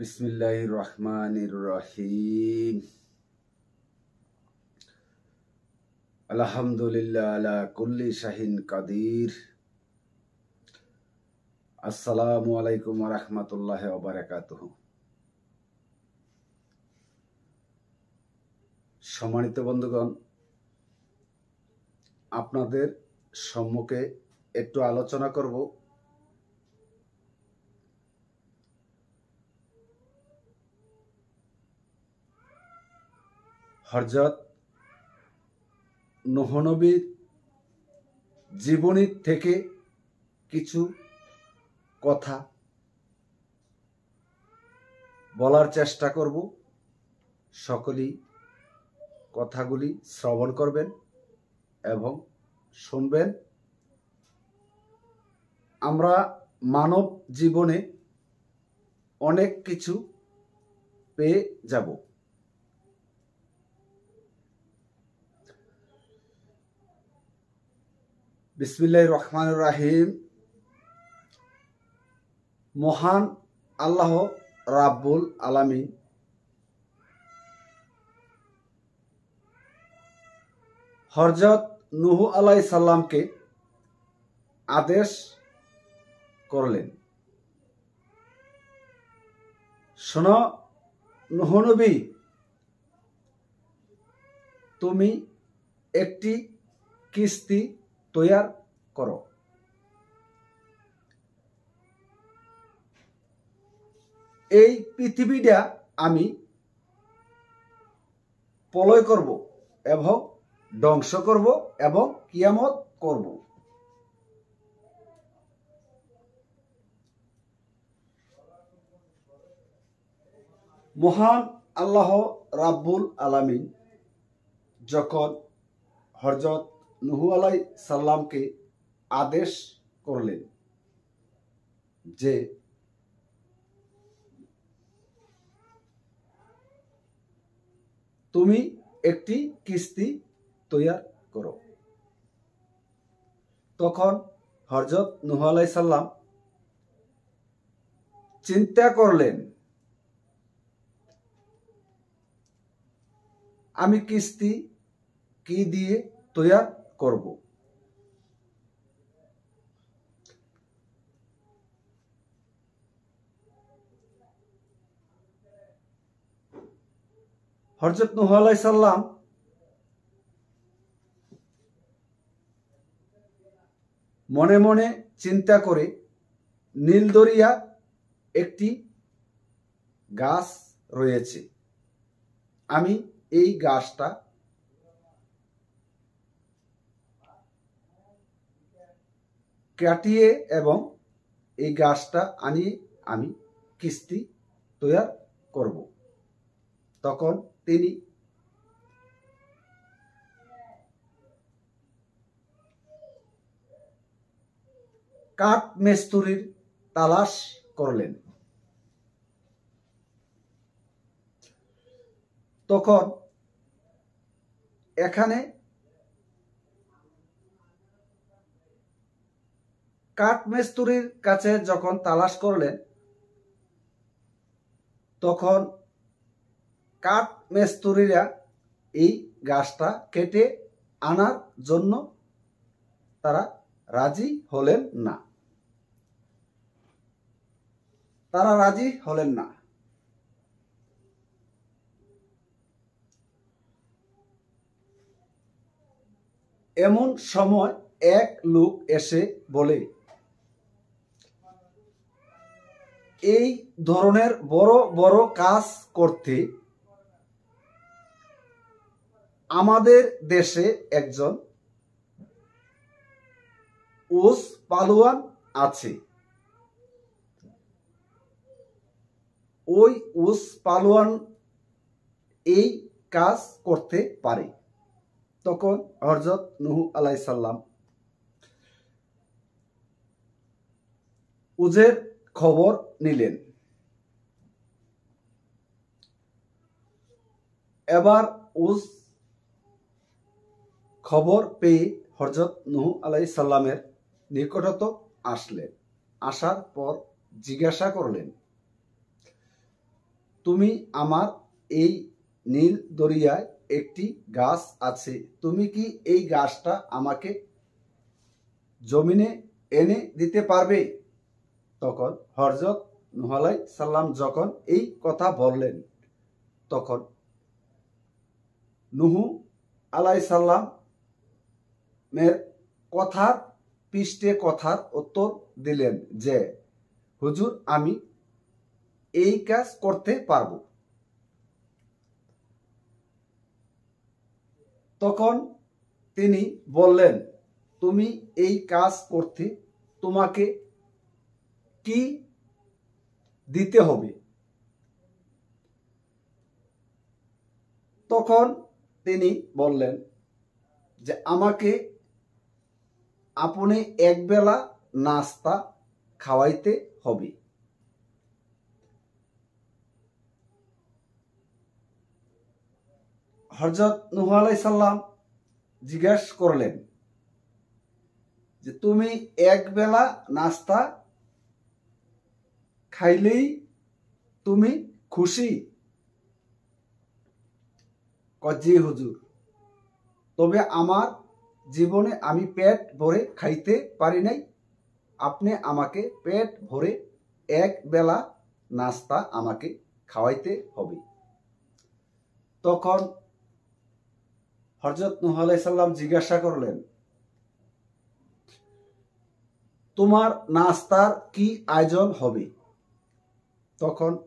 বিসমিল্লাহ রহমানির রহিম আলহামদুলিল্লাহ আলা কুল্লি শাহিন কাদির আসসালামু আলাইকুম রহমতুল্লাহ অবরাকাত সম্মানিত বন্ধুগণ আপনাদের সম্মুখে একটু আলোচনা করব হরজত নহনবীর জীবনীর থেকে কিছু কথা বলার চেষ্টা করব সকলেই কথাগুলি শ্রবণ করবেন এবং শুনবেন আমরা মানব জীবনে অনেক কিছু পেয়ে যাব বিসমিল্লাহ রহমান রাহিম মহান আল্লাহ রাব্বুল আলামী হরজত নুহু আলাই সাল্লামকে আদেশ করলেন শোন নহনবী তুমি একটি কিস্তি তৈয়ার করো এই পৃথিবীটা আমি প্রলয় করব এবং ধ্বংস করব এবং কিয়ামত করব মহান আল্লাহ রাব্বুল আলামিন যখন হরজত নুহু আলাই সাল্লামকে আদেশ করলেন যে তুমি একটি কিস্তি তৈয়ার করো তখন হরজত নুহ আলাই সাল্লাম চিন্তা করলেন আমি কিস্তি কি দিয়ে তৈয়ার করব হরজত নুহ সাল্লাম মনে মনে চিন্তা করে নীলদরিয়া একটি গাছ রয়েছে আমি এই গাছটা কাটিয়ে এবং এই গাছটা আনিয়ে আমি কিস্তি তৈয়ার করব তখন তিনি কাঠ মেস্তুরির তালাশ করলেন তখন এখানে কাঠ মেস্তুরির কাছে যখন তালাশ করলেন তখন কাঠ মেস্তুরিরা এই গাছটা কেটে আনার জন্য তারা রাজি হলেন না তারা রাজি হলেন না এমন সময় এক লোক এসে বলে এই ধরনের বড় বড় কাজ করতে আমাদের দেশে একজন ওস পালুয়ান আছে ওই ওস পালুয়ান এই কাজ করতে পারে তখন হরজত নুহু আলাইসাল্লাম উজের খবর নিলেন এবার উস খবর পেয়ে হজরত নুহ আলাই সাল্লামের নিকটত আসলেন আসার পর জিজ্ঞাসা করলেন তুমি আমার এই নীল দরিয়ায় একটি গাছ আছে তুমি কি এই গাছটা আমাকে জমিনে এনে দিতে পারবে তখন হরজত নুহালাই সাল্লাম যখন এই কথা বললেন তখন নুহু আলাই সাল্লামের কথার পৃষ্ঠে কথার উত্তর দিলেন যে হুজুর আমি এই কাজ করতে পারব তখন তিনি বললেন তুমি এই কাজ করতে তোমাকে কি দিতে হবে তখন তিনি বললেন যে আমাকে আপনি একবেলা নাস্তা খাওয়াইতে হবে হজরত নুহ সাল্লাম জিজ্ঞাসা করলেন যে তুমি একবেলা নাস্তা খাইলেই তুমি খুশি কজি হুজুর তবে আমার জীবনে আমি পেট ভরে খাইতে পারি নাই আপনি আমাকে পেট ভরে এক বেলা নাস্তা আমাকে খাওয়াইতে হবে তখন হরজত নুহ জিজ্ঞাসা করলেন তোমার নাস্তার কি আয়োজন হবে তখন